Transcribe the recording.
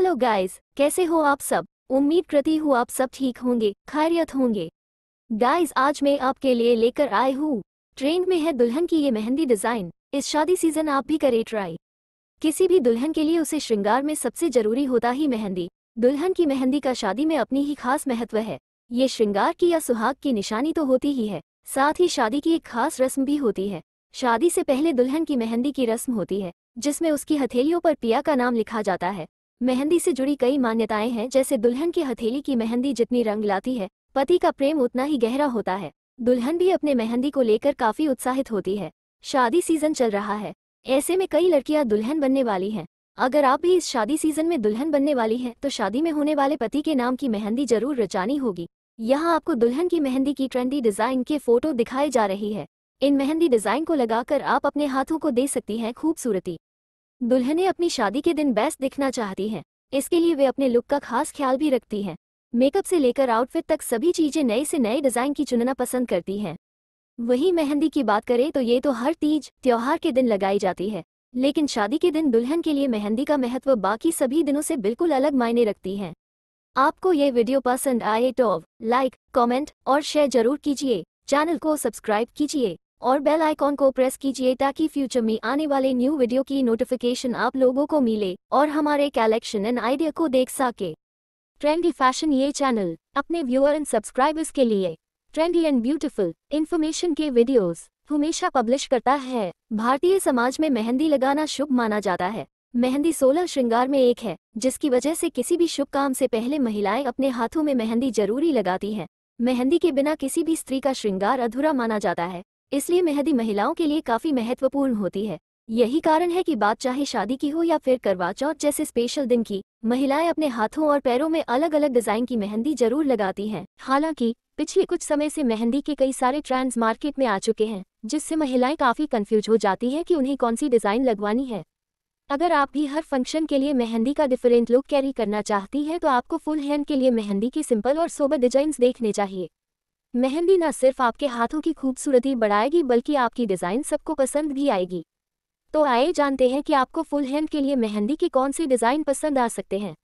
hello guys कैसे हो आप सब उम्मीद करती हूँ आप सब ठीक होंगे खैरियत होंगे गाइस आज मैं आपके लिए लेकर आई हूँ ट्रेंड में है दुल्हन की ये मेहंदी डिज़ाइन इस शादी सीजन आप भी करें ट्राई किसी भी दुल्हन के लिए उसे श्रृंगार में सबसे जरूरी होता ही मेहंदी दुल्हन की मेहंदी का शादी में अपनी ही खास महत्व है ये श्रृंगार की या सुहाग की निशानी तो होती ही है साथ ही शादी की एक खास रस्म भी होती है शादी से पहले दुल्हन की मेहंदी की रस्म होती है जिसमें उसकी हथेलियों पर पिया का नाम लिखा जाता है मेहंदी से जुड़ी कई मान्यताएं हैं जैसे दुल्हन की हथेली की मेहंदी जितनी रंग लाती है पति का प्रेम उतना ही गहरा होता है दुल्हन भी अपने मेहंदी को लेकर काफी उत्साहित होती है शादी सीजन चल रहा है ऐसे में कई लड़कियां दुल्हन बनने वाली हैं अगर आप भी इस शादी सीजन में दुल्हन बनने वाली हैं तो शादी में होने वाले पति के नाम की मेहंदी जरूर रचानी होगी यहाँ आपको दुल्हन की मेहंदी की ट्रेंडी डिजाइन के फोटो दिखाई जा रही है इन मेहंदी डिजाइन को लगाकर आप अपने हाथों को दे सकती हैं खूबसूरती दुल्हने अपनी शादी के दिन बेस्ट दिखना चाहती हैं इसके लिए वे अपने लुक का खास ख्याल भी रखती हैं मेकअप से लेकर आउटफिट तक सभी चीज़ें नए से नए डिज़ाइन की चुनना पसंद करती हैं वहीं मेहंदी की बात करें तो ये तो हर तीज त्यौहार के दिन लगाई जाती है लेकिन शादी के दिन दुल्हन के लिए मेहंदी का महत्व बाकी सभी दिनों से बिल्कुल अलग मायने रखती हैं आपको ये वीडियो पसंद आए तो लाइक कमेंट और शेयर जरूर कीजिए चैनल को सब्सक्राइब कीजिए और बेल आइकॉन को प्रेस कीजिए ताकि फ्यूचर में आने वाले न्यू वीडियो की नोटिफिकेशन आप लोगों को मिले और हमारे कलेक्शन एंड आइडिया को देख सके ट्रेंडी फैशन ये चैनल अपने व्यूअर एंड सब्सक्राइबर्स के लिए ट्रेंडी एंड ब्यूटीफुल इन्फॉर्मेशन के वीडियोस हमेशा पब्लिश करता है भारतीय समाज में मेहंदी लगाना शुभ माना जाता है मेहंदी सोलह श्रृंगार में एक है जिसकी वजह से किसी भी शुभ काम से पहले महिलाएं अपने हाथों में मेहंदी जरूरी लगाती हैं मेहंदी के बिना किसी भी स्त्री का श्रृंगार अधूरा माना जाता है इसलिए मेहंदी महिलाओं के लिए काफ़ी महत्वपूर्ण होती है यही कारण है कि बात चाहे शादी की हो या फिर करवा चौथ जैसे स्पेशल दिन की महिलाएं अपने हाथों और पैरों में अलग अलग डिज़ाइन की मेहंदी जरूर लगाती हैं हालांकि पिछले कुछ समय से मेहंदी के कई सारे ट्रेंड्स मार्केट में आ चुके हैं जिससे महिलाएं काफ़ी कन्फ्यूज हो जाती हैं कि उन्हें कौन सी डिज़ाइन लगवानी है अगर आप भी हर फंक्शन के लिए मेहंदी का डिफरेंट लुक कैरी करना चाहती हैं तो आपको फुल हैंड के लिए मेहंदी की सिंपल और सोबर डिजाइन देखने चाहिए मेहंदी न सिर्फ आपके हाथों की खूबसूरती बढ़ाएगी बल्कि आपकी डिज़ाइन सबको पसंद भी आएगी तो आइए जानते हैं कि आपको फुल हैंड के लिए मेहंदी के कौन से डिज़ाइन पसंद आ सकते हैं